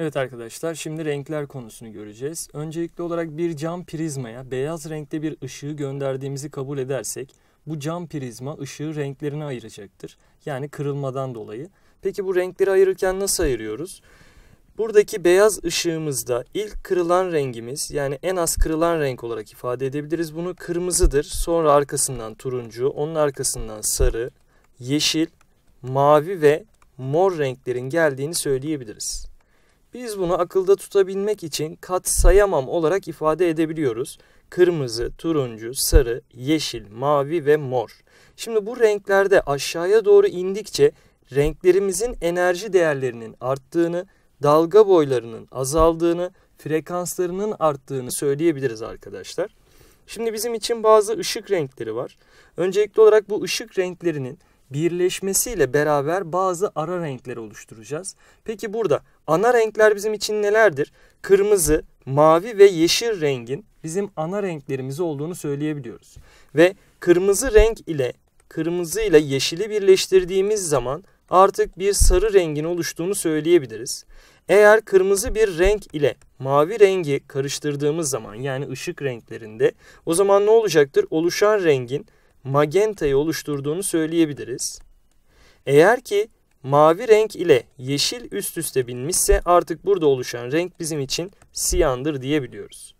Evet arkadaşlar şimdi renkler konusunu göreceğiz. Öncelikli olarak bir cam prizmaya beyaz renkte bir ışığı gönderdiğimizi kabul edersek bu cam prizma ışığı renklerine ayıracaktır. Yani kırılmadan dolayı. Peki bu renkleri ayırırken nasıl ayırıyoruz? Buradaki beyaz ışığımızda ilk kırılan rengimiz yani en az kırılan renk olarak ifade edebiliriz. Bunu kırmızıdır. Sonra arkasından turuncu, onun arkasından sarı, yeşil, mavi ve mor renklerin geldiğini söyleyebiliriz. Biz bunu akılda tutabilmek için kat katsayamam olarak ifade edebiliyoruz. Kırmızı, turuncu, sarı, yeşil, mavi ve mor. Şimdi bu renklerde aşağıya doğru indikçe renklerimizin enerji değerlerinin arttığını, dalga boylarının azaldığını, frekanslarının arttığını söyleyebiliriz arkadaşlar. Şimdi bizim için bazı ışık renkleri var. Öncelikli olarak bu ışık renklerinin birleşmesiyle beraber bazı ara renkler oluşturacağız. Peki burada ana renkler bizim için nelerdir? Kırmızı, mavi ve yeşil rengin bizim ana renklerimiz olduğunu söyleyebiliyoruz. Ve kırmızı renk ile kırmızı ile yeşili birleştirdiğimiz zaman artık bir sarı rengin oluştuğunu söyleyebiliriz. Eğer kırmızı bir renk ile mavi rengi karıştırdığımız zaman yani ışık renklerinde o zaman ne olacaktır? Oluşan rengin magentayı oluşturduğunu söyleyebiliriz. Eğer ki mavi renk ile yeşil üst üste binmişse artık burada oluşan renk bizim için siyandır diyebiliyoruz.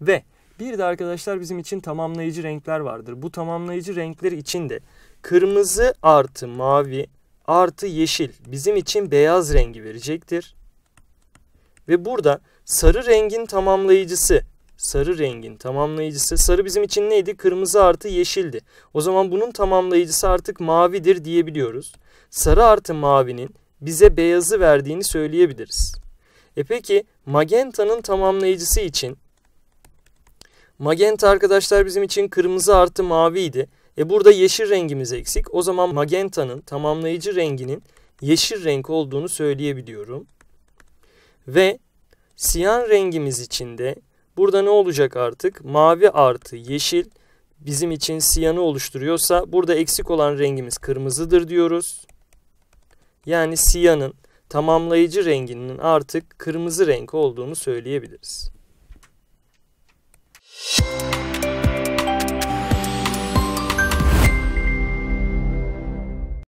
Ve bir de arkadaşlar bizim için tamamlayıcı renkler vardır. Bu tamamlayıcı renkler için de kırmızı artı mavi artı yeşil bizim için beyaz rengi verecektir. Ve burada sarı rengin tamamlayıcısı sarı rengin tamamlayıcısı. Sarı bizim için neydi? Kırmızı artı yeşildi. O zaman bunun tamamlayıcısı artık mavidir diyebiliyoruz. Sarı artı mavinin bize beyazı verdiğini söyleyebiliriz. E peki magenta'nın tamamlayıcısı için magenta arkadaşlar bizim için kırmızı artı maviydi. E burada yeşil rengimiz eksik. O zaman magenta'nın tamamlayıcı renginin yeşil renk olduğunu söyleyebiliyorum. Ve siyan rengimiz için de Burada ne olacak artık? Mavi artı yeşil bizim için siyanı oluşturuyorsa burada eksik olan rengimiz kırmızıdır diyoruz. Yani siyanın tamamlayıcı renginin artık kırmızı renk olduğunu söyleyebiliriz. Müzik